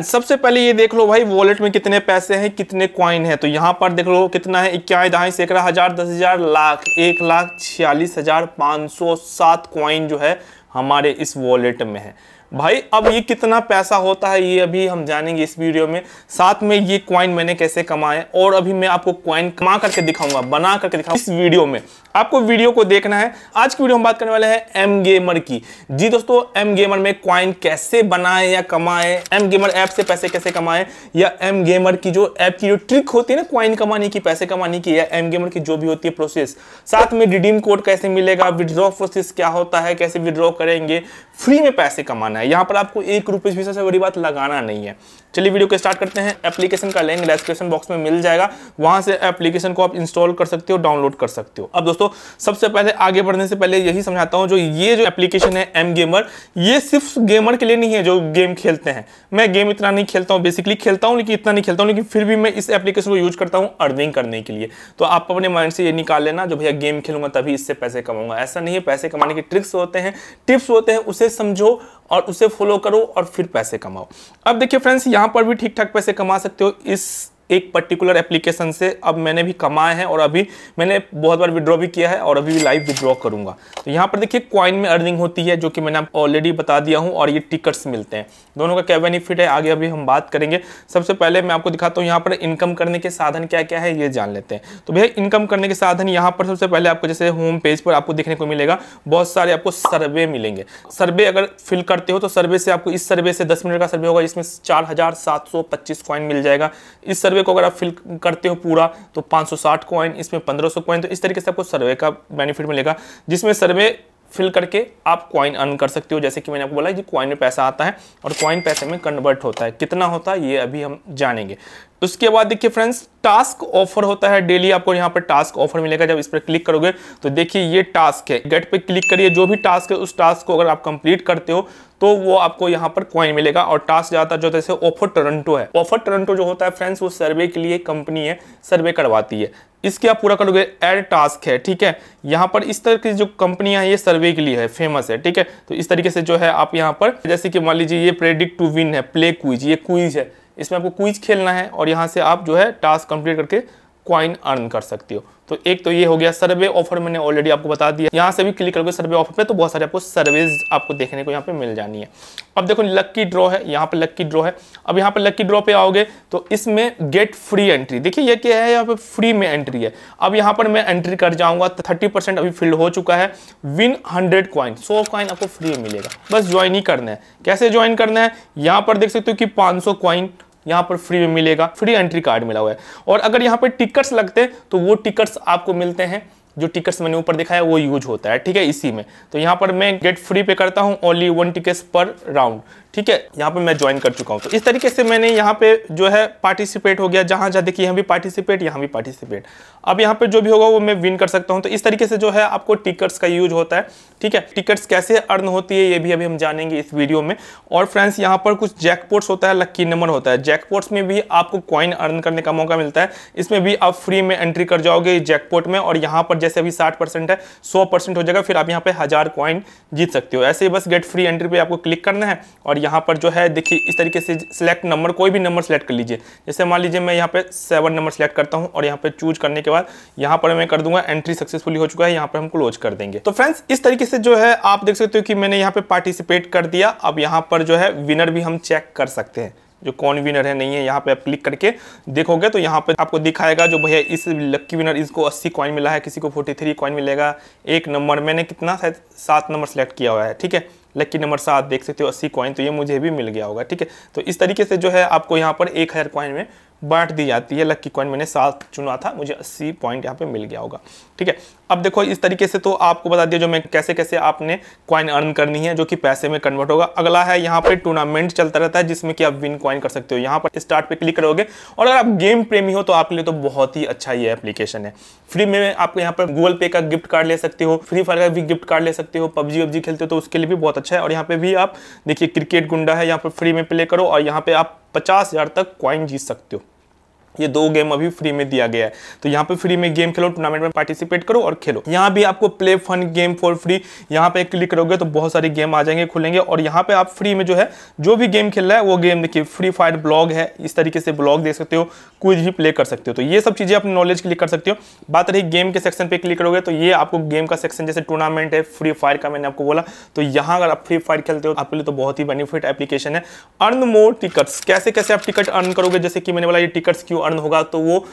सबसे पहले ये देख लो भाई वॉलेट में कितने पैसे हैं कितने क्वाइन है तो यहाँ पर देख लो कितना है इक्या दहाई सैकड़ा हजार दस हजार लाख एक लाख छियालीस हजार पाँच सौ सात क्वाइन जो है हमारे इस वॉलेट में है भाई अब ये कितना पैसा होता है ये अभी हम जानेंगे इस वीडियो में साथ में ये क्वाइन मैंने कैसे कमाए और अभी मैं आपको क्वाइन कमा करके दिखाऊंगा बना करके दिखाऊंगा इस वीडियो में आपको वीडियो को देखना है आज की वीडियो हम बात करने वाले हैं एम गेमर की जी दोस्तों एम गेमर में क्वाइन कैसे बनाए या कमाए एम गेमर ऐप से पैसे कैसे कमाए या एम गेमर की जो ऐप की जो ट्रिक होती है ना क्वाइन कमाने की पैसे कमाने की या एम गेमर की जो भी होती है प्रोसेस साथ में रिडीम कोड कैसे मिलेगा विड्रॉ प्रोसेस क्या होता है कैसे विड्रॉ करेंगे फ्री में पैसे कमाना है है यहाँ पर आपको एक रुपये भी सबसे बड़ी बात लगाना नहीं है चलिए वीडियो को स्टार्ट करते हैं एप्लीकेशन का लिंक डिस्क्रिप्शन बॉक्स में मिल जाएगा वहाँ से एप्लीकेशन को आप इंस्टॉल कर सकते हो डाउनलोड कर सकते हो अब दोस्तों सबसे पहले आगे बढ़ने से पहले यही समझाता हूँ जो ये जो एप्लीकेशन है एम गेमर ये सिर्फ गेमर के लिए नहीं है जो गेम खेलते हैं मैं गेम इतना नहीं खेलता हूँ बेसिकली खेलता हूँ लेकिन इतना नहीं खेलता हूँ लेकिन फिर भी मैं इस एप्लीकेशन को यूज करता हूँ अर्निंग करने के लिए तो आप अपने माइंड से ये निकाल लेना जो भैया गेम खेलूंगा तभी इससे पैसे कमाऊंगा ऐसा नहीं है पैसे कमाने के ट्रिक्स होते हैं टिप्स होते हैं उसे समझो और उसे फॉलो करो और फिर पैसे कमाओ अब देखिए फ्रेंड्स यहाँ पर भी ठीक ठाक पैसे कमा सकते हो इस एक पर्टिकुलर एप्लीकेशन से अब मैंने भी कमाए हैं और अभी मैंने बहुत बार विड्रॉ भी किया है और अभी भी लाइव विड्रॉ करूंगा तो यहाँ पर देखिए क्वाइन में अर्निंग होती है जो कि मैंने आपको ऑलरेडी बता दिया हूँ और ये टिकट्स मिलते हैं दोनों का क्या बेनिफिट है आगे अभी हम बात करेंगे सबसे पहले मैं आपको दिखाता हूँ यहाँ पर इनकम करने के साधन क्या क्या है ये जान लेते हैं तो भैया इनकम करने के साधन यहाँ पर सबसे पहले आपको जैसे होम पेज पर आपको देखने को मिलेगा बहुत सारे आपको सर्वे मिलेंगे सर्वे अगर फिल करते हो तो सर्वे से आपको इस सर्वे से दस मिनट का सर्वे होगा इसमें चार हजार सात सौ पच्चीस कॉइन मिल जाएगा इस सर्वे सर्वे को अगर आप फिल करते हो पूरा तो 560 कॉइन इसमें 1500 सौ तो इस तरीके से आपको सर्वे का बेनिफिट मिलेगा जिसमें सर्वे फिल करके आप क्वाइन अर्न कर सकते हो जैसे कि मैंने आपको बोला कि क्वाइन में पैसा आता है और क्वाइन पैसे में कन्वर्ट होता है कितना होता है ये अभी हम जानेंगे उसके बाद देखिए फ्रेंड्स टास्क ऑफर होता है डेली आपको यहाँ पर टास्क ऑफर मिलेगा जब इस पर क्लिक करोगे तो देखिए ये टास्क है गेट पे क्लिक करिए जो भी टास्क है उस टास्क को अगर आप कंप्लीट करते हो तो वो आपको यहाँ पर क्वाइन मिलेगा और टास्क ज़्यादा जो जैसे ऑफर टोरंटो है ऑफर टोरंटो जो होता है फ्रेंड्स वो सर्वे के लिए कंपनी है सर्वे करवाती है इसके आप पूरा करोगे एड टास्क है ठीक है यहाँ पर इस तरह की जो कंपनियां ये सर्वे के लिए है फेमस है ठीक है तो इस तरीके से जो है आप यहाँ पर जैसे कि मान लीजिए ये प्रेडिक्ट टू विन है प्ले क्विज ये क्विज है इसमें आपको क्विज खेलना है और यहाँ से आप जो है टास्क कंप्लीट करके क्वाइन अर्न कर सकते हो तो एक तो ये हो गया सर्वे ऑफर मैंने ऑलरेडी आपको बता दिया यहाँ से भी क्लिक करोगे सर्वे ऑफर पे तो बहुत सारे आपको सर्वेज आपको देखने को यहाँ पे मिल जानी है अब देखो लक्की ड्रॉ है यहाँ पे लक्की ड्रॉ है अब यहाँ पे लक्की ड्रॉ पे आओगे तो इसमें गेट फ्री एंट्री देखिए ये क्या है यहाँ पे फ्री में एंट्री है अब यहाँ पर मैं एंट्री कर जाऊँगा थर्टी परसेंट अभी फिल्ड हो चुका है विन हंड्रेड क्वाइन सौ क्वाइन आपको फ्री मिलेगा बस ज्वाइन ही करना है कैसे ज्वाइन करना है यहाँ पर देख सकते हो कि पाँच सौ क्वाइन यहाँ पर फ्री में मिलेगा फ्री एंट्री कार्ड मिला हुआ है और अगर यहाँ पर टिकट्स लगते हैं तो वो टिकट्स आपको मिलते हैं जो टिकट्स मैंने ऊपर दिखाया वो यूज होता है ठीक है इसी में तो यहाँ पर मैं गेट फ्री पे करता हूँ only one tickets per round ठीक है यहाँ पे मैं ज्वाइन कर चुका हूँ तो इस तरीके से मैंने यहाँ पे जो है पार्टिसिपेट हो गया जहाँ जहाँ देखिए यहाँ भी पार्टिसिपेट यहाँ भी पार्टिसिपेट अब यहाँ पे जो भी होगा वो मैं विन कर सकता हूँ तो इस तरीके से जो है आपको टिकट्स का यूज होता है ठीक है टिकट्स कैसे अर्न होती है ये भी अभी हम जानेंगे इस वीडियो में और फ्रेंड्स यहाँ पर कुछ जैकपोर्ट्स होता है लक्की नंबर होता है जैकपोर्ट्स में भी आपको कॉइन अर्न करने का मौका मिलता है इसमें भी आप फ्री में एंट्री कर जाओगे जैकपोर्ट में और यहाँ पर जैसे अभी साठ परसेंट है सौ परसेंट हो जाएगा फिर आप यहाँ पे हज़ार कॉइन जीत सकते हो ऐसे ही बस गेट फ्री एंट्री पे आपको क्लिक करना है और यहाँ पर जो है देखिए इस तरीके से सिलेक्ट नंबर कोई भी नंबर सेलेक्ट कर लीजिए जैसे मान लीजिए मैं यहाँ पे सेवन नंबर सेलेक्ट करता हूँ और यहाँ पे चूज करने के बाद यहाँ पर मैं कर दूंगा एंट्री सक्सेसफुली हो चुका है यहाँ पर हम क्लोज कर देंगे तो फ्रेंड्स इस तरीके से जो है आप देख सकते हो कि मैंने यहाँ पे पार्टिसिपेट कर दिया अब यहाँ पर जो है विनर भी हम चेक कर सकते हैं जो कौन विनर है नहीं है यहाँ पे आप क्लिक करके देखोगे तो यहाँ पे आपको दिखाएगा जो भैया इस लक्की विनर इसको 80 कॉइन मिला है किसी को 43 कॉइन मिलेगा एक नंबर मैंने कितना शायद सात नंबर सेलेक्ट किया हुआ है ठीक है लक्की नंबर सात देख सकते हो अस्सी कॉइन तो ये मुझे भी मिल गया होगा ठीक है तो इस तरीके से जो है आपको यहाँ पर एक हज़ार कॉइन में बांट दी जाती है लक्की कॉइन मैंने सात चुना था मुझे अस्सी पॉइंट यहाँ पे मिल गया होगा ठीक है अब देखो इस तरीके से तो आपको बता दिया जो मैं कैसे कैसे आपने कॉइन अर्न करनी है जो कि पैसे में कन्वर्ट होगा अगला है यहाँ पे टूर्नामेंट चलता रहता है जिसमें कि आप विन कॉइन कर सकते हो यहाँ पर स्टार्ट पे क्लिक करोगे और अगर आप गेम प्रेमी हो तो आपके लिए तो बहुत ही अच्छा ये एप्लीकेशन है फ्री में आप यहाँ पर गूगल पे का गिफ्ट कार्ड ले सकते हो फ्री फायर का भी गिफ्ट कार्ड ले सकते हो पबजी वबजी खेलते हो तो उसके लिए भी बहुत अच्छा है और यहाँ पे भी आप देखिए क्रिकेट गुंडा है यहाँ पर फ्री में प्ले करो और यहाँ पे आप पचास हज़ार तक कॉइन जीत सकते हो ये दो गेम अभी फ्री में दिया गया है तो यहाँ पे फ्री में गेम खेलो टूर्नामेंट में पार्टिसिपेट करो और खेलो यहाँ भी आपको play fun game for free यहाँ पे क्लिक करोगे तो बहुत सारे गेम आ जाएंगे खुलेंगे और यहाँ पे आप फ्री में जो है जो भी गेम खेल रहा है वो गेम देखिए फ्री फायर ब्लॉग है इस तरीके से ब्लॉग देख सकते हो कुछ भी प्ले कर सकते हो तो ये सब चीज़ें अपनी नॉलेज क्लिक कर सकते हो बात रही गेम के सेक्शन पर क्लिक करोगे तो ये आपको गेम का सेक्शन जैसे टूर्नामेंट है फ्री फायर का मैंने आपको बोला तो यहाँ अगर आप फ्री फायर खेलते हो आपके लिए तो बहुत ही बेनिफिट एप्लीकेशन है अर्न मोर टिकट्स कैसे कैसे आप टिकट अर्न करोगे जैसे कि मैंने बोला ये टिकट्स क्यों अर्न होगा तो वो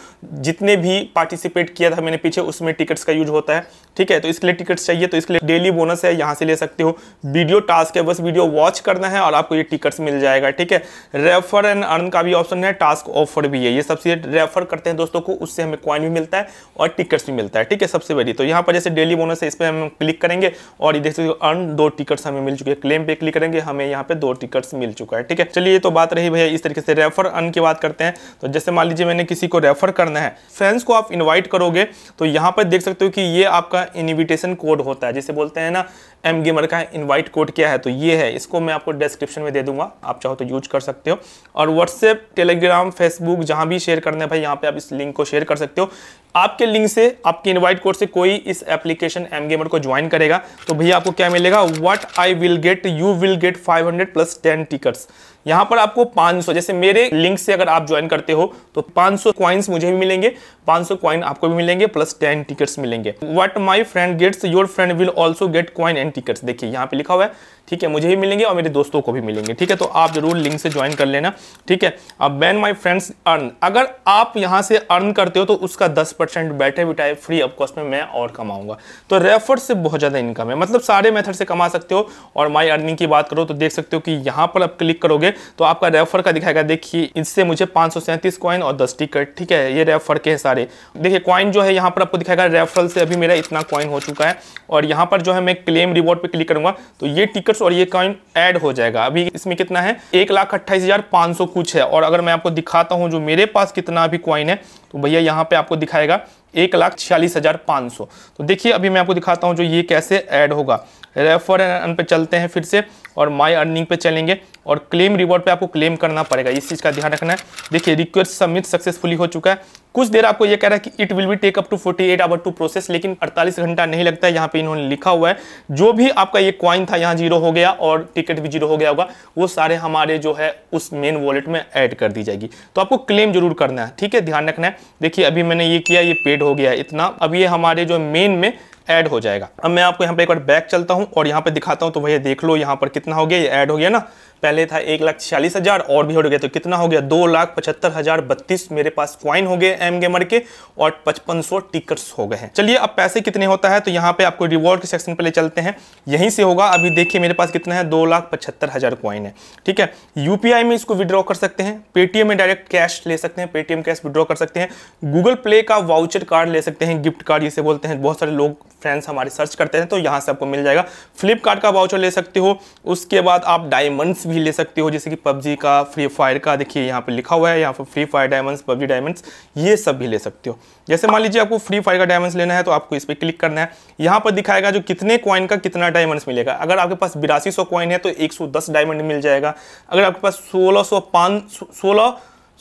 जितने भी पार्टिसिपेट किया था मैंने पीछे उसमें टिकट्स का यूज होता है ठीक है तो इसके लिए टिकट्स चाहिए तो इसके लिए डेली बोनस है यहाँ से ले सकते हो वीडियो टास्क है बस वीडियो वॉच करना है और आपको ये टिकट्स मिल जाएगा ठीक है रेफर एंड अर्न का भी ऑप्शन है टास्क ऑफर भी है ये सबसे रेफर करते हैं दोस्तों को उससे हमें क्वाइन भी मिलता है और टिकट्स भी मिलता है ठीक है सबसे बड़ी तो यहाँ पर जैसे डेली बोनस है इस पर हम क्लिक करेंगे और ये देखते अर्न दो टिकट्स हमें मिल चुके हैं क्लेम पे क्लिक करेंगे हमें यहाँ पे दो टिकट्स मिल चुका है ठीक है चलिए तो बात रही भैया इस तरीके से रेफर अर्न की बात करते हैं तो जैसे मान लीजिए लीजिए मैंने किसी को रेफर करना है फ्रेंड्स को आप इनवाइट करोगे तो यहाँ पर देख सकते हो कि ये आपका इनविटेशन कोड होता है जैसे बोलते हैं ना एम गेमर का इनवाइट कोड क्या है तो ये है इसको मैं आपको डिस्क्रिप्शन में दे दूंगा आप चाहो तो यूज कर सकते हो और व्हाट्सएप टेलीग्राम फेसबुक जहाँ भी शेयर करना है भाई यहाँ पर आप इस लिंक को शेयर कर सकते हो आपके लिंक से आपके इन्वाइट कोड से कोई इस एप्लीकेशन एम गेमर को ज्वाइन करेगा तो भैया आपको क्या मिलेगा what I will get you will get five plus ten tickets यहां पर आपको 500 जैसे मेरे लिंक से अगर आप ज्वाइन करते हो तो 500 सौ क्वाइंस मुझे भी मिलेंगे 500 सौ क्वाइन आपको भी मिलेंगे प्लस 10 टिकट्स मिलेंगे what my friend gets your friend will also get coin and tickets देखिए यहां पे लिखा हुआ है ठीक है मुझे ही मिलेंगे और मेरे दोस्तों को भी मिलेंगे ठीक है तो आप जरूर लिंक से ज्वाइन कर लेना ठीक है अब बैन माई फ्रेंड्स अर्न अगर आप यहाँ से अर्न करते हो तो उसका दस परसेंट बैठे बिठाए फ्री कॉस्ट में मैं और कमाऊंगा तो रेफर से बहुत ज़्यादा इनकम है मतलब सारे मेथड से कमा सकते हो और माई अर्निंग की बात करो तो देख सकते हो कि यहाँ पर आप क्लिक करोगे तो आपका रेफर का दिखाएगा देखिए इससे मुझे पाँच कॉइन और दस टिकट ठीक है ये रेफर के सारे देखिए कॉइन जो है यहाँ पर आपको दिखाएगा रेफरल से अभी मेरा इतना कॉइन हो चुका है और यहाँ पर जो है मैं क्लेम रिवॉर्ड पर क्लिक करूंगा तो ये टिकट डॉलर्स और ये कॉइन ऐड हो जाएगा अभी इसमें कितना है एक लाख अट्ठाईस हज़ार पाँच सौ कुछ है और अगर मैं आपको दिखाता हूँ जो मेरे पास कितना अभी कॉइन है तो भैया यहाँ पे आपको दिखाएगा एक लाख छियालीस हज़ार पाँच सौ तो देखिए अभी मैं आपको दिखाता हूँ जो ये कैसे ऐड होगा रेफर एंड पे चलते हैं फिर से और माई अर्निंग पे चलेंगे और क्लेम रिवॉर्ड पे आपको क्लेम करना पड़ेगा इस चीज़ का ध्यान रखना है देखिए रिक्वेस्ट सबमिट सक्सेसफुली हो चुका है कुछ देर आपको ये कह रहा है कि it will be take up to 48 eight hour to process लेकिन 48 घंटा नहीं लगता है यहाँ पे इन्होंने लिखा हुआ है जो भी आपका ये क्वाइन था यहाँ जीरो हो गया और टिकट भी जीरो हो गया होगा वो सारे हमारे जो है उस मेन वॉलेट में ऐड कर दी जाएगी तो आपको क्लेम जरूर करना है ठीक है ध्यान रखना है देखिए अभी मैंने ये किया ये पेड हो गया इतना अब ये हमारे जो मेन में ऐड हो जाएगा अब मैं आपको यहाँ पे एक बार बैक चलता हूँ और यहाँ पे दिखाता हूँ तो भैया देख लो यहाँ पर कितना हो गया ये ऐड हो गया ना पहले था एक लाख छियालीस हज़ार और भी हो गया तो कितना हो गया दो लाख पचहत्तर हज़ार बत्तीस मेरे पास क्वाइन हो गए एम गेमर के और पचपन सौ टिकट्स हो गए हैं चलिए अब पैसे कितने होता है तो यहाँ पे आपको रिवॉर्ड के सेक्शन पर ले चलते हैं यहीं से होगा अभी देखिए मेरे पास कितना है दो लाख पचहत्तर हज़ार क्वाइन है ठीक है यूपीआई में इसको विड्रॉ कर सकते हैं पेटीएम में डायरेक्ट कैश ले सकते हैं पेटीएम कैश विड्रॉ कर सकते हैं गूगल प्ले का वाउचर कार्ड ले सकते हैं गिफ्ट कार्ड जिसे बोलते हैं बहुत सारे लोग फ्रेंड्स हमारे सर्च करते हैं तो यहाँ से आपको मिल जाएगा फ्लिपकार्ट का वाउचर ले सकते हो उसके बाद आप डायमंड्स भी ले सकते हो जैसे कि पबजी का फ्री फायर का देखिए यहाँ पे लिखा हुआ है यहाँ पर Free Fire diamonds PUBG diamonds ये सब भी ले सकते हो जैसे मान लीजिए आपको फ्री फायर का डायमंड्स लेना है तो आपको इस पर क्लिक करना है यहाँ पर दिखाएगा जो कितने कॉइन का कितना डायमंड्स मिलेगा अगर आपके पास बिरासी सौ कॉइन है तो एक डायमंड मिल जाएगा अगर आपके पास सोलह सौ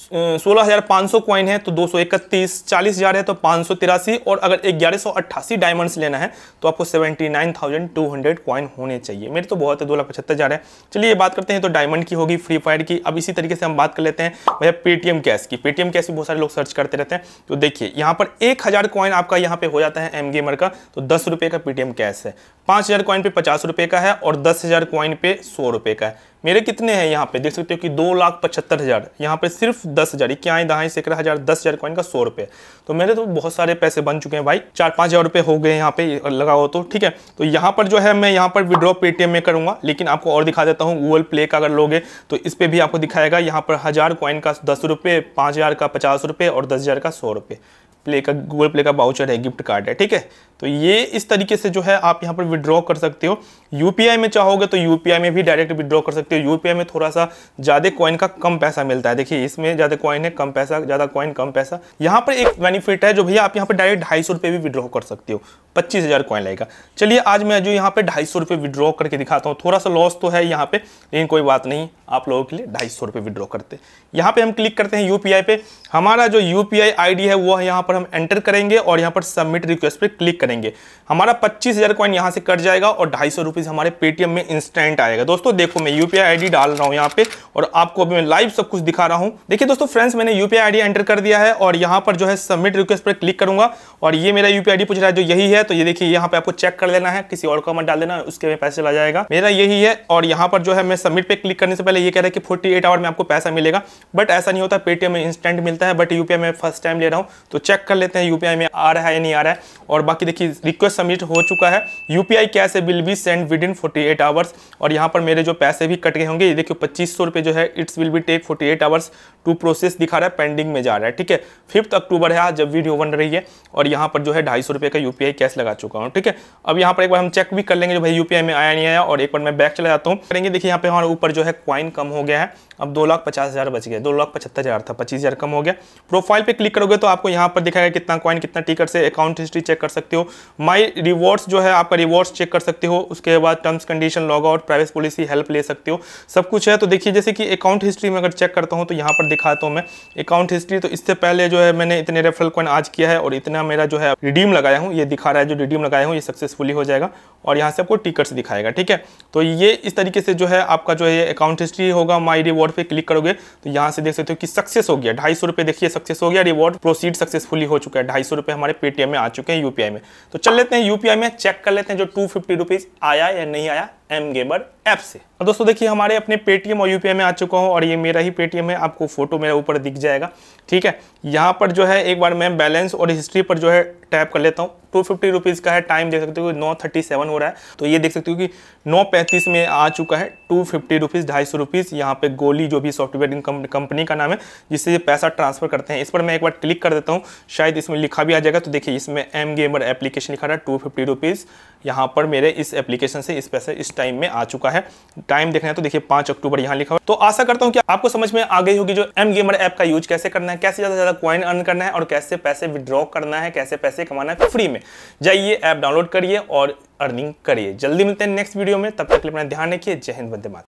सोलह हज़ार पाँच सौ कॉइन है तो दो सौ इकतीस चालीस हज़ार है तो पाँच सौ तिरासी और अगर ग्यारह सौ अट्ठासी डायमंड्स लेना है तो आपको seventy nine thousand two hundred coin होने चाहिए मेरे तो बहुत है दो लाख पचहत्तर हज़ार है चलिए बात करते हैं तो डायमंड की होगी फ्री फायर की अब इसी तरीके से हम बात कर लेते हैं भैया पेटीएम कैश की पेटीएम कैश भी बहुत सारे लोग सर्च करते रहते हैं तो देखिए यहाँ पर एक हज़ार कॉइन आपका यहाँ पे हो जाता है एम गेमर का तो दस रुपये का पेटीएम कैश है पाँच हज़ार कॉइन पे पचास रुपये का है और दस हज़ार कॉइन पे सौ रुपये का है मेरे कितने हैं यहाँ पे देख सकते हो कि दो लाख पचहत्तर हज़ार यहाँ पर सिर्फ दस हज़ार इक्या दहाई सैकड़ा हज़ार दस हज़ार कॉइन का सौ रुपये तो मेरे तो बहुत सारे पैसे बन चुके हैं भाई चार पाँच हज़ार रुपये हो गए यहाँ पे लगा हो तो ठीक है तो यहाँ पर जो है मैं यहाँ पर विड्रॉ पेटीएम में करूंगा लेकिन आपको और दिखा देता हूँ गूगल प्ले का अगर लोगे तो इस पर भी आपको दिखाएगा यहाँ पर हज़ार कॉइन का दस रुपये पाँच हज़ार का पचास और दस हज़ार का सौ रुपये प्ले का गूगल प्ले का बाउचर है गिफ्ट कार्ड है ठीक है तो ये इस तरीके से जो है आप यहाँ पर विड्रॉ कर सकते हो यूपीआई में चाहोगे तो यूपीआई में भी डायरेक्ट विड्रॉ कर सकते हो यूपीआई में थोड़ा सा ज़्यादा कॉइन का कम पैसा मिलता है देखिए इसमें ज़्यादा कॉइन है कम पैसा ज़्यादा कॉइन कम पैसा यहाँ पर एक बेनिफिट है जो भैया आप यहाँ पर डायरेक्ट ढाई सौ भी विड्रॉ कर सकते हो पच्चीस हज़ार कॉइन लगेगा चलिए आज मैं जो यहाँ पर ढाई सौ विड्रॉ करके दिखाता हूँ थोड़ा सा लॉस तो है यहाँ पे लेकिन कोई बात नहीं आप लोगों के लिए ढाई सौ रुपये विड्रॉ करते हैं यहाँ पर हम क्लिक करते हैं यू पे हमारा जो यू पी है वो यहाँ पर हम एंटर करेंगे और यहाँ पर सबमिट रिक्वेस्ट पर क्लिक करेंगे हमारा पच्चीस हज़ार कॉइन यहाँ से कट जाएगा और ढाई सौ हमारे पेटीएम में इंस्टेंट आएगा दोस्तों देखो मैं यू पी डाल रहा हूँ यहाँ पे और आपको अभी मैं लाइव सब कुछ दिखा रहा हूँ देखिए दोस्तों फ्रेंड्स मैंने यू पी एंटर कर दिया है और यहाँ पर जो है सबमिट रिक्वेस्ट पर क्लिक करूँगा और ये मेरा यू पी पूछ रहा है जो यही है तो ये देखिए यहाँ पर आपको चेक कर लेना है किसी और कॉमेंट डाल देना उसके में पैसे ला जाएगा मेरा यही है और यहाँ पर जो है मैं सबमिट पे क्लिक करने से पहले वाले ये कह रहा है कि फोर्टी एट आवर में आपको पैसा मिलेगा बट ऐसा नहीं होता पेटीएम में इंस्टेंट मिलता है बट यूपीआई में फर्स्ट टाइम ले रहा हूँ तो चेक कर लेते हैं यूपीआई में आ रहा है या नहीं आ रहा है और बाकी देखिए रिक्वेस्ट सबमिट हो चुका है UPI cash will be send within forty hours और यहाँ पर मेरे जो पैसे भी कट गए होंगे ये देखिए पच्चीस सौ जो है it's will be take forty hours to process दिखा रहा है पेंडिंग में जा रहा है ठीक है फिफ्थ अक्टूबर है जब वीडियो बन रही है और यहाँ पर जो है ढाई सौ रुपये का यूपीआई कैश लगा चुका हूँ ठीक है अब यहाँ पर एक बार हम चेक भी कर लेंगे जो भाई यूपीआई में आया नहीं आया और एक बार मैं बैक चला जाता हूँ करेंगे देखिए यहाँ पे हमारे ऊपर जो है क्वाइन लाइन कम हो गया है अब दो लाख पचास हज़ार बच गया दो लाख पचहत्तर हज़ार था पच्चीस हज़ार कम हो गया प्रोफाइल पे क्लिक करोगे तो आपको यहाँ पर दिखाएगा कितना कॉइन कितना टिकट से अकाउंट हिस्ट्री चेक कर सकते हो माय रिवॉर्ड्स जो है आपका रिवॉर्ड्स चेक कर सकते हो उसके बाद terms condition log out privacy policy help ले सकते हो सब कुछ है तो देखिए जैसे कि अकाउंट हिस्ट्री में अगर चेक करता हूँ तो यहाँ पर दिखाता हूँ मैं अकाउंट हिस्ट्री तो इससे पहले जो है मैंने इतने रेफरल कॉइन आज किया है और इतना मेरा जो है रिडीम लगाया हूँ ये दिखा रहा है जो रिडीम लगाया हूँ ये सक्सेसफुली हो जाएगा और यहाँ से आपको टिकट्स दिखाएगा ठीक है तो ये इस तरीके से जो है आपका जो है अकाउंट हिस्ट्री हिस्ट्री होगा माई रिवॉर्ड पे क्लिक करोगे तो यहाँ से देख सकते हो कि सक्सेस हो गया ढाई सौ देखिए सक्सेस हो गया रिवॉर्ड प्रोसीड सक्सेसफुली हो चुका है ढाई सौ हमारे पेटीएम में आ चुके हैं यूपीआई में तो चल लेते हैं यूपीआई में चेक कर लेते हैं जो टू फिफ्टी रुपीज़ आया या नहीं आया एम गेमर ऐप से और दोस्तों देखिए हमारे अपने पेटीएम और यूपीआई में आ चुका हूँ और ये मेरा ही पेटीएम है आपको फोटो मेरे ऊपर दिख जाएगा ठीक है यहाँ पर जो है एक बार मैं बैलेंस और हिस्ट्री पर जो है टैप कर लेता हूँ टू फिफ्टी रुपीज़ का है टाइम देख सकते हो नौ थर्टी सेवन हो रहा है तो ये देख सकते हो कि नौ पैंतीस में आ चुका है टू फिफ्टी रुपीज़ ढाई सौ रुपीज़ यहाँ पे गोली जो भी सॉफ्टवेयर कंपनी का नाम है जिससे ये पैसा ट्रांसफर करते हैं इस पर मैं एक बार क्लिक कर देता हूँ शायद इसमें लिखा भी आ जाएगा तो देखिए इसमें एम गेमर एप्लीकेशन लिखा रहा है टू फिफ्टी रुपीज़ यहाँ पर मेरे इस एप्लीकेशन से इस पैसे इस टाइम में आ चुका है टाइम देखना है तो देखिए पाँच अक्टूबर यहाँ लिखा हुआ तो आशा करता हूँ कि आपको समझ में आ गई होगी जो एम गेमर ऐप का यूज कैसे करना है कैसे ज़्यादा ज़्यादा क्वाइन अर्न करना है और कैसे पैसे विड्रॉ करना है कैसे पैसे पैसे कमाना है फ्री में जाइए ऐप डाउनलोड करिए और अर्निंग करिए जल्दी मिलते हैं नेक्स्ट वीडियो में तब तक अपना ध्यान रखिए जय हिंद बंदे मात